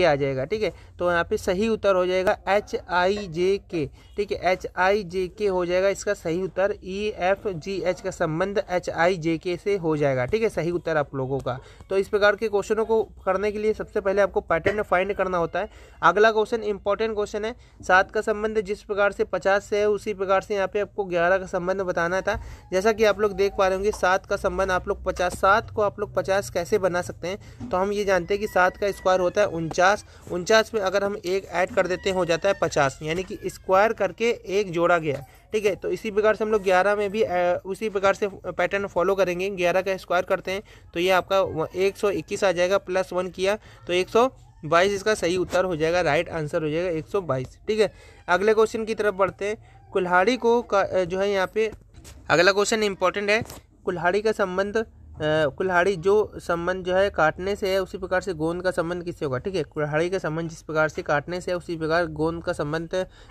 ए आ जाएगा ठीक है तो यहाँ पे सही उत्तर हो जाएगा एच आई जे के ठीक है एच आई जे के हो जाएगा इसका सही उत्तर ई एफ जी एच का संबंध एच आई जे के से हो जाएगा ठीक है सही उत्तर आप लोगों का तो इस प्रकार के क्वेश्चनों को करने के लिए सबसे पहले आपको पैटर्न फाइंड करना होता है अगला क्वेश्चन इंपॉर्टेंट क्वेश्चन है सात का संबंध जिस प्रकार से पचास से है उसी प्रकार से यहाँ पे आपको ग्यारह का संबंध बताना था जैसा कि आप लोग देख पा रहे होंगे सात का संबंध आप लोग पचास सात को आप लोग पचास कैसे बना सकते हैं तो हम ये जानते हैं कि सात का स्क्वायर होता है उनचास उनचास उनचास में अगर हम एक ऐड कर देते हैं हो जाता है पचास यानी कि स्क्वायर करके एक जोड़ा गया ठीक है तो इसी प्रकार से हम लोग ग्यारह में भी उसी प्रकार से पैटर्न फॉलो करेंगे ग्यारह का स्क्वायर करते हैं तो ये आपका एक आ जाएगा प्लस वन किया तो एक सौ बाईस इसका सही उत्तर हो जाएगा राइट आंसर हो जाएगा एक सौ बाईस ठीक है अगले क्वेश्चन की तरफ बढ़ते हैं कुल्हाड़ी को जो है यहाँ पे अगला क्वेश्चन इंपॉर्टेंट है कुल्हाड़ी का संबंध कुल्हाड़ी जो संबंध जो है काटने से है उसी प्रकार से गोंद का संबंध किससे होगा ठीक है कुल्हाड़ी का संबंध जिस प्रकार से काटने से है उसी प्रकार गोंद का संबंध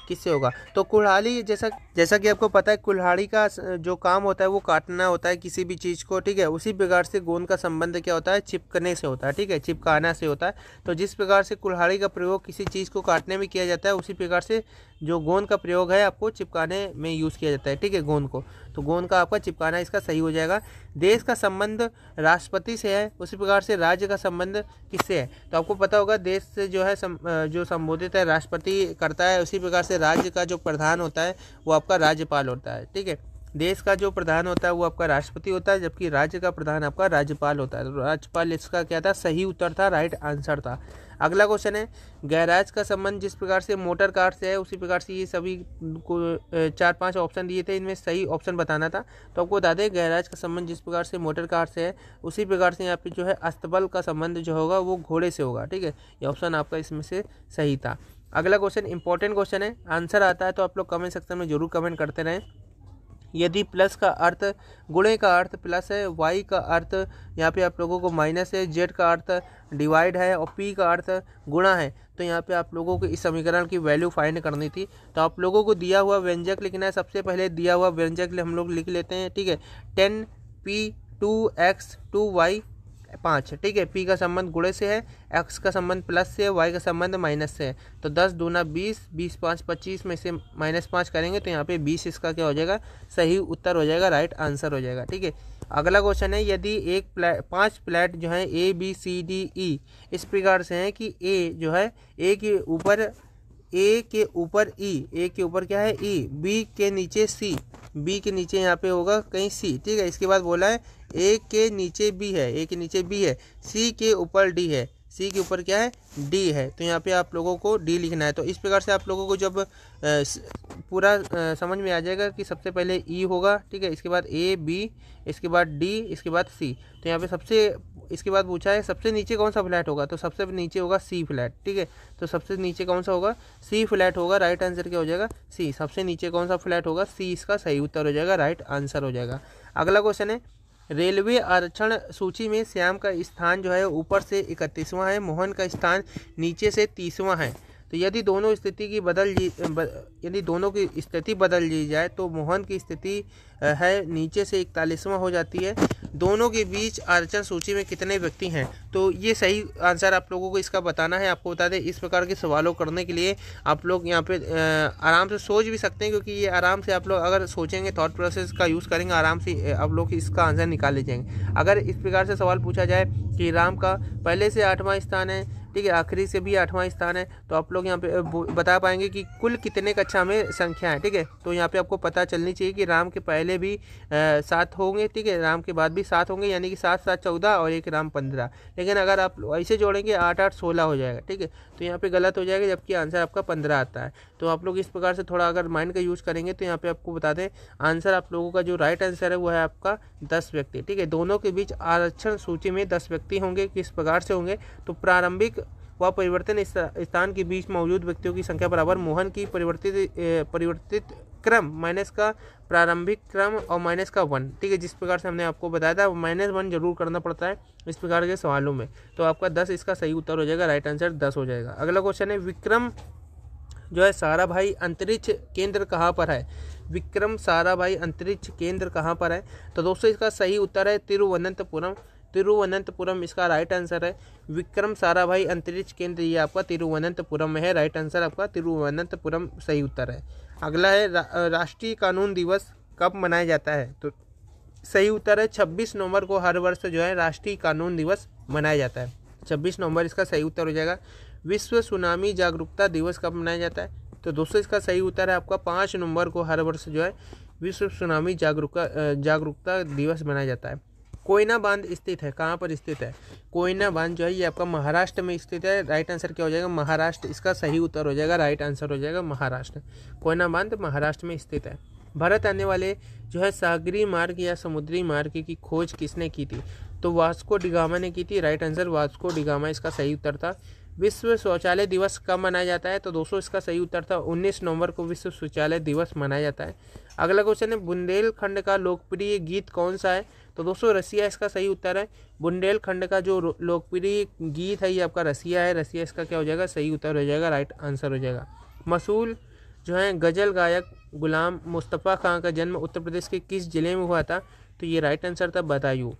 किससे होगा तो कुल्हाड़ी जैसा जैसा कि आपको पता है कुल्हाड़ी का जो काम होता है वो काटना होता है किसी भी चीज़ को ठीक है उसी प्रकार से गोंद का संबंध क्या होता है चिपकने से होता है ठीक है चिपकाना से होता है तो जिस प्रकार से कुल्हाड़ी का प्रयोग किसी चीज़ को काटने में किया जाता है उसी प्रकार से जो गोंद का प्रयोग है आपको चिपकाने में यूज़ किया जाता है ठीक है गोंद को तो गोंद का आपका चिपकाना इसका सही हो जाएगा देश का संबंध राष्ट्रपति से है उसी प्रकार से राज्य का संबंध किससे है तो आपको पता होगा देश से जो है सम, जो संबोधित है राष्ट्रपति करता है उसी प्रकार से राज्य का जो प्रधान होता है वो आपका राज्यपाल होता है ठीक है देश का जो प्रधान होता है वो आपका राष्ट्रपति होता है जबकि राज्य का प्रधान आपका राज्यपाल होता है तो राज्यपाल इसका क्या था सही उत्तर था राइट आंसर था अगला क्वेश्चन है गैराज का संबंध जिस प्रकार से मोटर कार से है उसी प्रकार से ये सभी को चार पांच ऑप्शन दिए थे इनमें सही ऑप्शन बताना था तो आपको बता दें गैराज का संबंध जिस प्रकार से मोटर कार से है उसी प्रकार से यहाँ पे जो है अस्तबल का संबंध जो होगा वो घोड़े से होगा ठीक है ये ऑप्शन आपका इसमें से सही था अगला क्वेश्चन इंपॉर्टेंट क्वेश्चन है आंसर आता है तो आप लोग कमेंट सेक्शन में जरूर कमेंट करते रहें यदि प्लस का अर्थ गुणे का अर्थ प्लस है वाई का अर्थ यहाँ पे आप लोगों को माइनस है जेड का अर्थ डिवाइड है और पी का अर्थ गुणा है तो यहाँ पे आप लोगों को इस समीकरण की वैल्यू फाइंड करनी थी तो आप लोगों को दिया हुआ व्यंजक लिखना है सबसे पहले दिया हुआ व्यंजक हम लोग लिख लेते हैं ठीक है ten P two X two Y पाँच ठीक है पी का संबंध गुड़े से है एक्स का संबंध प्लस से है वाई का संबंध माइनस से है तो दस दूना बीस बीस पाँच पच्चीस में से माइनस पाँच करेंगे तो यहाँ पे बीस इसका क्या हो जाएगा सही उत्तर हो जाएगा राइट आंसर हो जाएगा ठीक है अगला क्वेश्चन है यदि एक प्लेट पाँच प्लेट जो है A B C D E इस प्रकार से हैं कि ए जो है ए के ऊपर ए के ऊपर ई e, ए के ऊपर क्या है ई e, बी के नीचे सी बी के नीचे यहाँ पे होगा कहीं सी ठीक है इसके बाद बोला है ए के नीचे बी है ए के नीचे बी है सी के ऊपर डी है सी के ऊपर क्या है डी है तो यहाँ पे आप लोगों को डी लिखना है तो इस प्रकार से आप लोगों को जब पूरा समझ में आ जाएगा कि सबसे पहले ई e होगा ठीक है इसके बाद ए बी इसके बाद डी इसके बाद सी तो यहाँ पे सबसे इसके बाद पूछा है सबसे नीचे कौन सा फ्लैट होगा तो सबसे नीचे होगा सी फ्लैट ठीक है तो सबसे नीचे कौन सा होगा सी फ्लैट होगा राइट आंसर क्या हो जाएगा सी सबसे नीचे कौन सा फ्लैट होगा सी इसका सही उत्तर हो जाएगा राइट आंसर हो जाएगा अगला क्वेश्चन है रेलवे आरक्षण सूची में श्याम का स्थान जो है ऊपर से इकतीसवां है मोहन का स्थान नीचे से तीसवां है तो यदि दोनों स्थिति की बदल ली यदि दोनों की स्थिति बदल ली जाए तो मोहन की स्थिति है नीचे से इकतालीसवां हो जाती है दोनों के बीच आरक्षण सूची में कितने व्यक्ति हैं तो ये सही आंसर आप लोगों को इसका बताना है आपको बता दें इस प्रकार के सवालों करने के लिए आप लोग यहाँ पे आराम से सोच भी सकते हैं क्योंकि ये आराम से आप लोग अगर सोचेंगे थॉट प्रोसेस का यूज़ करेंगे आराम से आप लोग इसका आंसर निकाल ले जाएंगे अगर इस प्रकार से सवाल पूछा जाए कि राम का पहले से आठवां स्थान है ठीक है आखिरी से भी आठवां स्थान है तो आप लोग यहाँ पे बता पाएंगे कि कुल कितने कक्षा में संख्या है ठीक है तो यहाँ पे आपको पता चलनी चाहिए कि राम के पहले भी सात होंगे ठीक है राम के बाद भी सात होंगे यानी कि सात सात चौदह और एक राम पंद्रह लेकिन अगर आप ऐसे जोड़ेंगे आठ आठ सोलह हो जाएगा ठीक है तो यहाँ पर गलत हो जाएगा जबकि आंसर आपका पंद्रह आता है तो आप लोग इस प्रकार से थोड़ा अगर माइंड का यूज़ करेंगे तो यहाँ पर आपको बता दें आंसर आप लोगों का जो राइट आंसर है वो है आपका दस व्यक्ति ठीक है दोनों के बीच आरक्षण सूची में दस व्यक्ति होंगे किस प्रकार से होंगे तो प्रारंभिक व परिवर्तन स्थान के बीच मौजूद व्यक्तियों की संख्या बराबर मोहन की परिवर्तित परिवर्तित क्रम माइनस का प्रारंभिक क्रम और माइनस का वन ठीक है जिस प्रकार से हमने आपको बताया था माइनस वन जरूर करना पड़ता है इस प्रकार के सवालों में तो आपका दस इसका सही उत्तर हो जाएगा राइट आंसर दस हो जाएगा अगला क्वेश्चन है विक्रम जो है सारा भाई अंतरिक्ष केंद्र कहाँ पर है विक्रम सारा भाई अंतरिक्ष केंद्र कहाँ पर है तो दोस्तों इसका सही उत्तर है तिरुवनंतपुरम तिरुवनंतपुरम इसका राइट आंसर है विक्रम साराभाई अंतरिक्ष केंद्र ये आपका तिरुवनंतपुरम में है राइट आंसर आपका तिरुवनंतपुरम सही उत्तर है अगला है रा, राष्ट्रीय कानून दिवस कब मनाया जाता है तो सही उत्तर है 26 नवंबर को हर वर्ष जो है राष्ट्रीय कानून दिवस मनाया जाता है 26 नवंबर इसका सही उत्तर हो जाएगा विश्व सुनामी जागरूकता दिवस कब मनाया जाता है तो दोस्तों इसका सही उत्तर है आपका पाँच नवंबर को हर वर्ष जो है विश्व सुनामी जागरूकता जागरूकता दिवस मनाया जाता है कोयना बांध स्थित है कहाँ पर स्थित है कोयना बांध जो है ये आपका महाराष्ट्र में स्थित है राइट आंसर क्या हो जाएगा महाराष्ट्र इसका सही उत्तर हो जाएगा राइट आंसर हो जाएगा महाराष्ट्र कोयना बांध महाराष्ट्र में स्थित है भारत आने वाले जो है सागरी मार्ग या समुद्री मार्ग की खोज किसने की थी तो वास्को डिगामा ने की थी राइट आंसर वास्को डिगामा इसका सही उत्तर था विश्व शौचालय दिवस कब मनाया जाता है तो दोस्तों इसका सही उत्तर था 19 नवंबर को विश्व शौचालय दिवस मनाया जाता है अगला क्वेश्चन है बुंदेलखंड का लोकप्रिय गीत कौन सा है तो दोस्तों रसिया इसका सही उत्तर है बुंदेलखंड का जो लोकप्रिय गीत है ये आपका रसिया है रसिया इसका क्या हो जाएगा सही उत्तर हो जाएगा राइट आंसर हो जाएगा मसूल जो है गज़ल गायक गुलाम मुस्तफ़ा खां का जन्म उत्तर प्रदेश के किस ज़िले में हुआ था तो ये राइट आंसर था बदायूं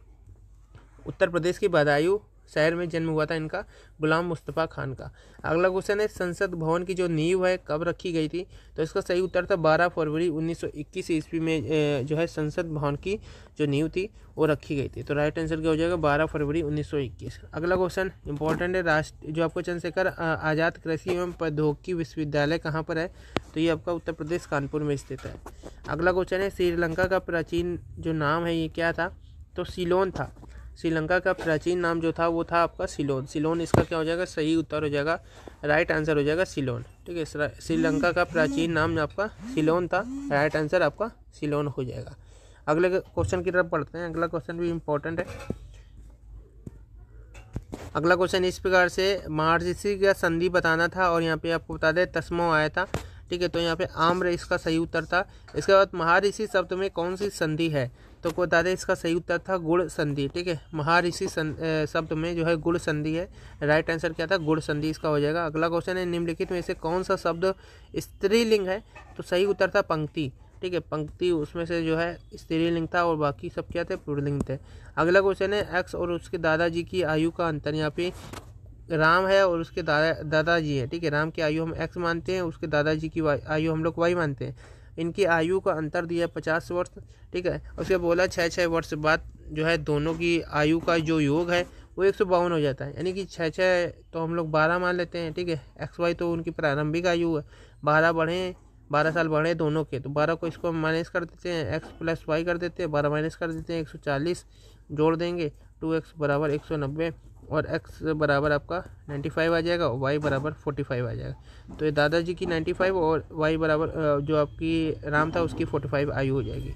उत्तर प्रदेश की बदायूं शहर में जन्म हुआ था इनका गुलाम मुस्तफ़ा खान का अगला क्वेश्चन है संसद भवन की जो नींव है कब रखी गई थी तो इसका सही उत्तर था 12 फरवरी 1921 ईस्वी में जो है संसद भवन की जो नींव थी वो रखी गई थी तो राइट आंसर क्या हो जाएगा 12 फरवरी 1921 अगला क्वेश्चन इंपॉर्टेंट है राष्ट्र जो आपको चंद्रशेखर आज़ाद कृषि एवं प्रौद्योगिकी विश्वविद्यालय कहाँ पर है तो ये आपका उत्तर प्रदेश कानपुर में स्थित है अगला क्वेश्चन है श्रीलंका का प्राचीन जो नाम है ये क्या था तो सिलोन था श्रीलंका का प्राचीन नाम जो था वो था आपका सिलोन सिलोन इसका क्या हो जाएगा सही उत्तर हो जाएगा राइट आंसर हो जाएगा सिलोन ठीक है श्रीलंका का प्राचीन नाम आपका सिलोन था राइट आंसर आपका सिलोन हो जाएगा अगले क्वेश्चन की तरफ पढ़ते हैं अगला क्वेश्चन भी इम्पोर्टेंट है अगला क्वेश्चन इस प्रकार से मार्जिसी का संधि बताना था और यहाँ पे आपको बता दें तस्मो आया था ठीक है तो यहाँ पे आम्र इसका सही उत्तर था इसके बाद महारिषि शब्द में कौन सी संधि है तो को बता दें इसका सही उत्तर था गुड़ संधि ठीक है महारिषि शब्द में जो है गुड़ संधि है राइट आंसर क्या था गुड़ संधि इसका हो जाएगा अगला क्वेश्चन है निम्नलिखित में से कौन सा शब्द स्त्रीलिंग है तो सही उत्तर था पंक्ति ठीक है पंक्ति उसमें से जो है स्त्रीलिंग था और बाकी सब क्या थे पुरलिंग थे अगला क्वेश्चन है एक्स और उसके दादाजी की आयु का अंतर यहाँ पे राम है और उसके दादा दादाजी है ठीक है राम की आयु हम एक्स मानते हैं उसके दादाजी की आयु हम लोग वाई मानते हैं इनकी आयु का अंतर दिया पचास वर्ष ठीक है उसके बोला छः छः वर्ष बाद जो है दोनों की आयु का जो योग है वो एक सौ बावन हो जाता है यानी कि छः छः तो हम लोग बारह मान लेते हैं ठीक है एक्स वाई तो उनकी प्रारंभिक आयु है बारह बढ़ें बारह साल बढ़े दोनों के तो बारह को इसको माइनस कर देते हैं एक्स प्लस वाई कर देते हैं बारह माइनस कर देते हैं एक सौ चालीस जोड़ देंगे टू एक्स बराबर एक सौ नब्बे और x बराबर आपका 95 आ जाएगा और y बराबर 45 आ जाएगा तो ये दादाजी की 95 और y बराबर जो आपकी राम था उसकी 45 आयु हो जाएगी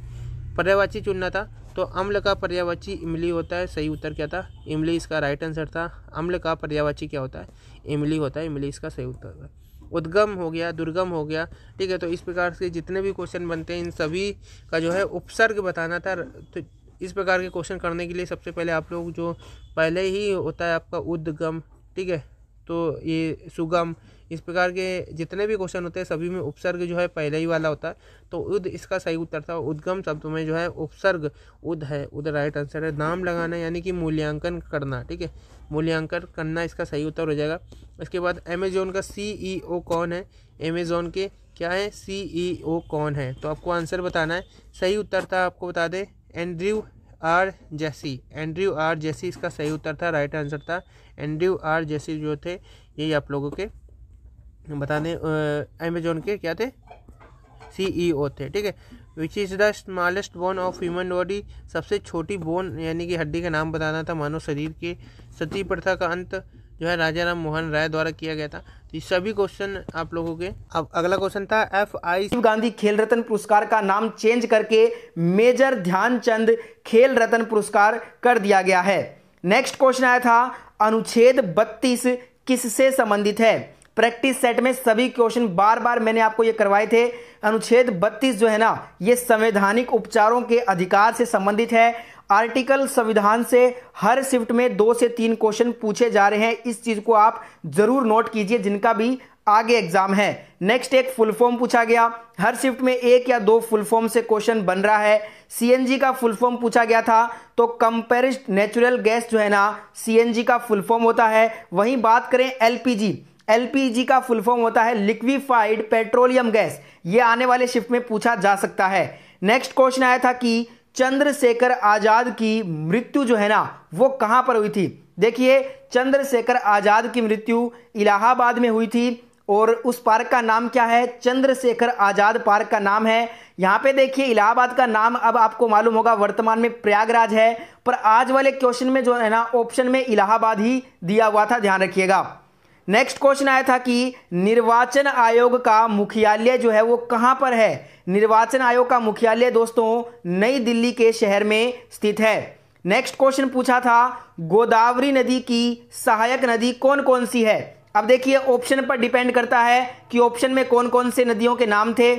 पर्यावाची चुनना था तो अम्ल का पर्यावाची इमली होता है सही उत्तर क्या था इमली इसका राइट आंसर था अम्ल का पर्यावाची क्या होता है इमली होता है इमली इसका सही उत्तर था उद्गम हो गया दुर्गम हो गया ठीक है तो इस प्रकार से जितने भी क्वेश्चन बनते हैं इन सभी का जो है उपसर्ग बताना था तो इस प्रकार के क्वेश्चन करने के लिए सबसे पहले आप लोग जो पहले ही होता है आपका उद्गम ठीक है तो ये सुगम इस प्रकार के जितने भी क्वेश्चन होते हैं सभी में उपसर्ग जो है पहले ही वाला होता है तो उद इसका सही उत्तर था उद्गम शब्द में जो है उपसर्ग उद है उद राइट आंसर है नाम लगाना यानी कि मूल्यांकन करना ठीक है मूल्यांकन करना इसका सही उत्तर हो जाएगा इसके बाद अमेजोन का सी e कौन है अमेजोन के क्या है सी e कौन है तो आपको आंसर बताना है सही उत्तर था आपको बता दें Andrew R Jesse Andrew R Jesse इसका सही उत्तर था राइट आंसर था एंड्रयू आर जेसी जो थे यही आप लोगों के बताने अमेजोन के क्या थे सीईओ e थे ठीक है which is the smallest bone of human body सबसे छोटी बोन यानी कि हड्डी का नाम बताना था मानव शरीर के सती प्रथा का अंत जो है राजा राम मोहन राय द्वारा किया गया था तो ये सभी क्वेश्चन आप लोगों के अब अगला क्वेश्चन था एफ आई शिव गांधी खेल रत्न पुरस्कार का नाम चेंज करके मेजर ध्यानचंद खेल रत्न पुरस्कार कर दिया गया है नेक्स्ट क्वेश्चन आया था अनुच्छेद बत्तीस किससे संबंधित है प्रैक्टिस सेट में सभी क्वेश्चन बार बार मैंने आपको ये करवाए थे अनुच्छेद 32 जो है ना ये संवैधानिक उपचारों के अधिकार से संबंधित है आर्टिकल संविधान से हर शिफ्ट में दो से तीन क्वेश्चन पूछे जा रहे हैं इस चीज़ को आप ज़रूर नोट कीजिए जिनका भी आगे एग्जाम है नेक्स्ट एक फुल फॉर्म पूछा गया हर शिफ्ट में एक या दो फुल फॉर्म से क्वेश्चन बन रहा है सीएनजी का फुल फॉर्म पूछा गया था तो कंपेरिज नेचुरल गैस जो है ना सीएनजी का फुल फॉर्म होता है वहीं बात करें एलपीजी एलपीजी का फुल फॉर्म होता है लिक्विफाइड पेट्रोलियम गैस ये आने वाले शिफ्ट में पूछा जा सकता है नेक्स्ट क्वेश्चन आया था कि चंद्रशेखर आज़ाद की मृत्यु जो है ना वो कहाँ पर हुई थी देखिए चंद्रशेखर आज़ाद की मृत्यु इलाहाबाद में हुई थी और उस पार्क का नाम क्या है चंद्रशेखर आज़ाद पार्क का नाम है यहाँ पे देखिए इलाहाबाद का नाम अब आपको मालूम होगा वर्तमान में प्रयागराज है पर आज वाले क्वेश्चन में जो है ना ऑप्शन में इलाहाबाद ही दिया हुआ था ध्यान रखिएगा नेक्स्ट क्वेश्चन आया था कि निर्वाचन आयोग का मुख्यालय जो है वो कहाँ पर है निर्वाचन आयोग का मुख्यालय दोस्तों नई दिल्ली के शहर में स्थित है नेक्स्ट क्वेश्चन पूछा था गोदावरी नदी की सहायक नदी कौन कौन सी है अब देखिए ऑप्शन पर डिपेंड करता है कि ऑप्शन में कौन कौन से नदियों के नाम थे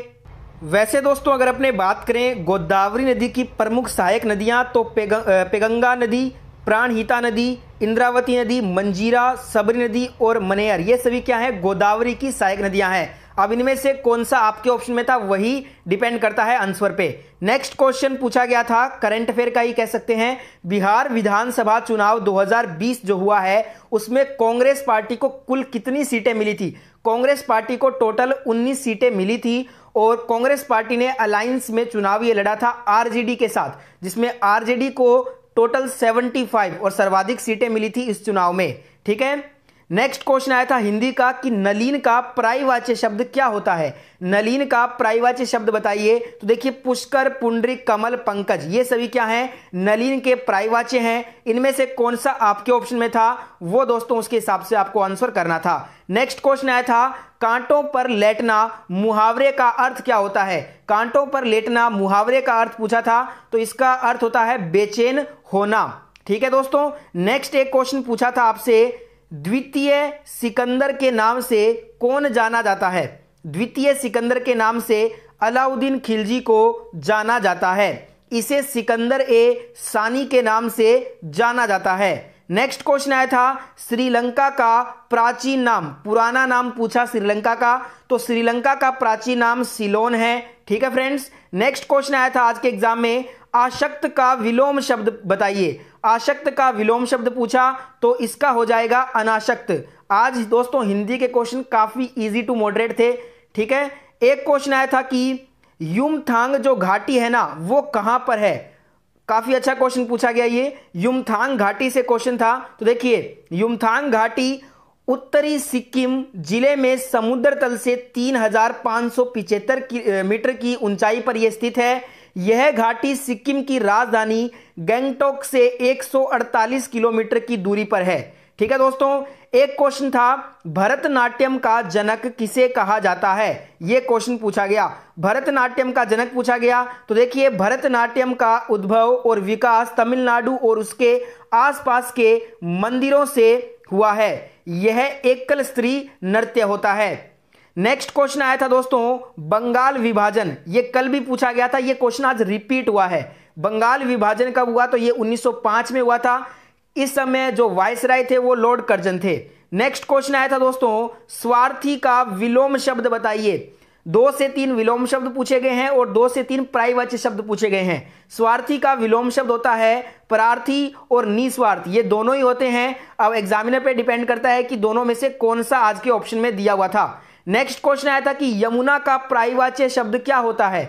वैसे दोस्तों अगर अपने बात करें गोदावरी नदी की प्रमुख सहायक नदियां तो पेग, पेगंगा नदी प्राणहिता नदी इंद्रावती नदी मंजीरा सबरी नदी और मनेर ये सभी क्या है गोदावरी की सहायक नदियां हैं अब इनमें से कौन सा आपके ऑप्शन में था वही डिपेंड करता है आंसर पे नेक्स्ट क्वेश्चन पूछा गया था करंट अफेयर का ही कह सकते हैं बिहार विधानसभा चुनाव 2020 जो हुआ है उसमें कांग्रेस पार्टी को कुल कितनी सीटें मिली थी कांग्रेस पार्टी को टोटल 19 सीटें मिली थी और कांग्रेस पार्टी ने अलायंस में चुनाव ये लड़ा था आरजेडी के साथ जिसमें आरजेडी को टोटल 75 और सर्वाधिक सीटें मिली थी इस चुनाव में ठीक है नेक्स्ट क्वेश्चन आया था हिंदी का कि नलीन का प्राइवाच्य शब्द क्या होता है नलीन का प्राइवाच्य शब्द बताइए तो देखिए पुष्कर पुंडरी कमल पंकज ये सभी क्या हैं नलीन के प्राइवाच्य हैं इनमें से कौन सा आपके ऑप्शन में था वो दोस्तों उसके हिसाब से आपको आंसर करना था नेक्स्ट क्वेश्चन आया था कांटों पर लेटना मुहावरे का अर्थ क्या होता है कांटों पर लेटना मुहावरे का अर्थ पूछा था तो इसका अर्थ होता है बेचैन होना ठीक है दोस्तों नेक्स्ट एक क्वेश्चन पूछा था आपसे द्वितीय सिकंदर के नाम से कौन जाना जाता है द्वितीय सिकंदर के नाम से अलाउद्दीन खिलजी को जाना जाता है इसे सिकंदर ए सानी के नाम से जाना जाता है नेक्स्ट क्वेश्चन आया था श्रीलंका का प्राचीन नाम पुराना नाम पूछा श्रीलंका का तो श्रीलंका का प्राचीन नाम सिलोन है ठीक है फ्रेंड्स नेक्स्ट क्वेश्चन आया था आज के एग्जाम में आशक्त का विलोम शब्द बताइए आशक्त का विलोम शब्द पूछा तो इसका हो जाएगा अनाशक्त आज दोस्तों हिंदी के क्वेश्चन काफ़ी इजी टू मॉडरेट थे ठीक है एक क्वेश्चन आया था कि थांग जो घाटी है ना वो कहां पर है काफ़ी अच्छा क्वेश्चन पूछा गया ये युमथांग घाटी से क्वेश्चन था तो देखिए युमथांग घाटी उत्तरी सिक्किम जिले में समुद्र तल से तीन मीटर की ऊंचाई पर यह स्थित है यह घाटी सिक्किम की राजधानी गैंगटोक से 148 किलोमीटर की दूरी पर है ठीक है दोस्तों एक क्वेश्चन था भरतनाट्यम का जनक किसे कहा जाता है यह क्वेश्चन पूछा गया भरतनाट्यम का जनक पूछा गया तो देखिए भरतनाट्यम का उद्भव और विकास तमिलनाडु और उसके आसपास के मंदिरों से हुआ है यह एकल स्त्री नृत्य होता है नेक्स्ट क्वेश्चन आया था दोस्तों बंगाल विभाजन ये कल भी पूछा गया था ये क्वेश्चन आज रिपीट हुआ है बंगाल विभाजन कब हुआ तो ये 1905 में हुआ था इस समय जो वाइस राय थे वो लॉर्ड कर्जन थे नेक्स्ट क्वेश्चन आया था दोस्तों स्वार्थी का विलोम शब्द बताइए दो से तीन विलोम शब्द पूछे गए हैं और दो से तीन प्रायवाच्य शब्द पूछे गए हैं स्वार्थी का विलोम शब्द होता है प्रार्थी और निस्वार्थ ये दोनों ही होते हैं अब एग्जामिनर पे डिपेंड करता है कि दोनों में से कौन सा आज के ऑप्शन में दिया हुआ था नेक्स्ट क्वेश्चन आया था कि यमुना का प्राइवाच्य शब्द क्या होता है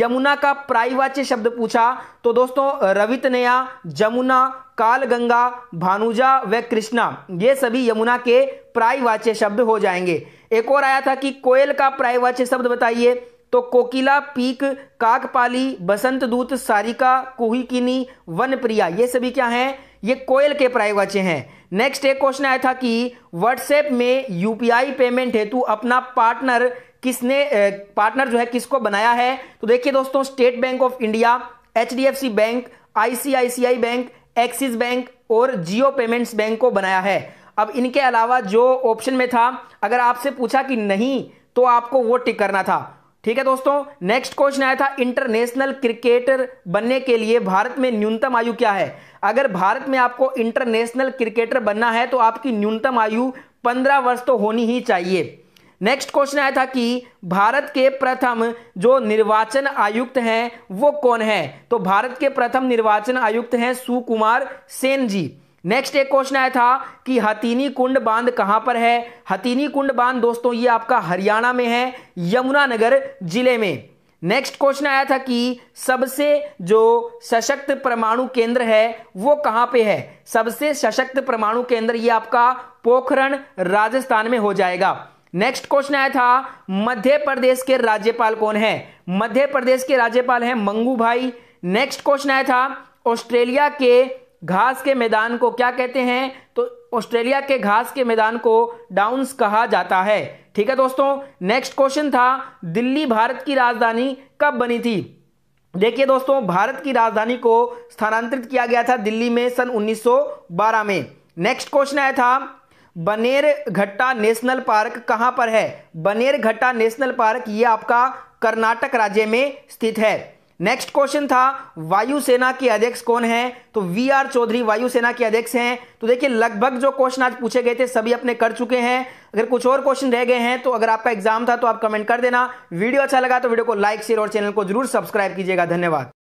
यमुना का प्राइवाच्य शब्द पूछा तो दोस्तों नया जमुना कालगंगा भानुजा व कृष्णा ये सभी यमुना के प्राइवाच्य शब्द हो जाएंगे एक और आया था कि कोयल का प्राइवाच्य शब्द बताइए तो कोकिला पीक काकपाली बसंत दूत सारिका कुहिकिनी प्रिया ये सभी क्या हैं ये कोयल के प्रायवाचे हैं नेक्स्ट एक क्वेश्चन आया था कि व्हाट्सएप में यूपीआई पेमेंट हेतु अपना पार्टनर किसने पार्टनर जो है किसको बनाया है तो देखिए दोस्तों State Bank of India H bank ICICI bank Axis bank और जियो पेमेंट्स बैंक को बनाया है अब इनके अलावा जो ऑप्शन में था अगर आपसे पूछा कि नहीं तो आपको वो टिक करना था ठीक है दोस्तों नेक्स्ट क्वेश्चन आया था इंटरनेशनल क्रिकेटर बनने के लिए भारत में न्यूनतम आयु क्या है अगर भारत में आपको इंटरनेशनल क्रिकेटर बनना है तो आपकी न्यूनतम आयु पंद्रह वर्ष तो होनी ही चाहिए नेक्स्ट क्वेश्चन आया था कि भारत के प्रथम जो निर्वाचन आयुक्त हैं वो कौन है तो भारत के प्रथम निर्वाचन आयुक्त हैं सुकुमार सेन जी नेक्स्ट एक क्वेश्चन आया था कि हतीनी कुंड बांध कहां पर है हतीनी कुंड बांध दोस्तों ये आपका हरियाणा में है यमुनानगर जिले में नेक्स्ट क्वेश्चन आया था कि सबसे जो सशक्त परमाणु केंद्र है वो कहां पे है सबसे सशक्त परमाणु केंद्र ये आपका पोखरण राजस्थान में हो जाएगा नेक्स्ट क्वेश्चन आया था मध्य प्रदेश के राज्यपाल कौन है मध्य प्रदेश के राज्यपाल हैं मंगू भाई नेक्स्ट क्वेश्चन आया था ऑस्ट्रेलिया के घास के मैदान को क्या कहते हैं तो ऑस्ट्रेलिया के घास के मैदान को डाउन्स कहा जाता है ठीक है दोस्तों नेक्स्ट क्वेश्चन था दिल्ली भारत की राजधानी कब बनी थी देखिए दोस्तों भारत की राजधानी को स्थानांतरित किया गया था दिल्ली में सन 1912 में नेक्स्ट क्वेश्चन आया था बनेर घट्टा नेशनल पार्क कहां पर है बनेर घट्टा नेशनल पार्क ये आपका कर्नाटक राज्य में स्थित है नेक्स्ट क्वेश्चन था वायुसेना के अध्यक्ष कौन है तो वी आर चौधरी वायुसेना के अध्यक्ष हैं तो देखिए लगभग जो क्वेश्चन आज पूछे गए थे सभी अपने कर चुके हैं अगर कुछ और क्वेश्चन रह गए हैं तो अगर आपका एग्जाम था तो आप कमेंट कर देना वीडियो अच्छा लगा तो वीडियो को लाइक शेयर और चैनल को जरूर सब्सक्राइब कीजिएगा धन्यवाद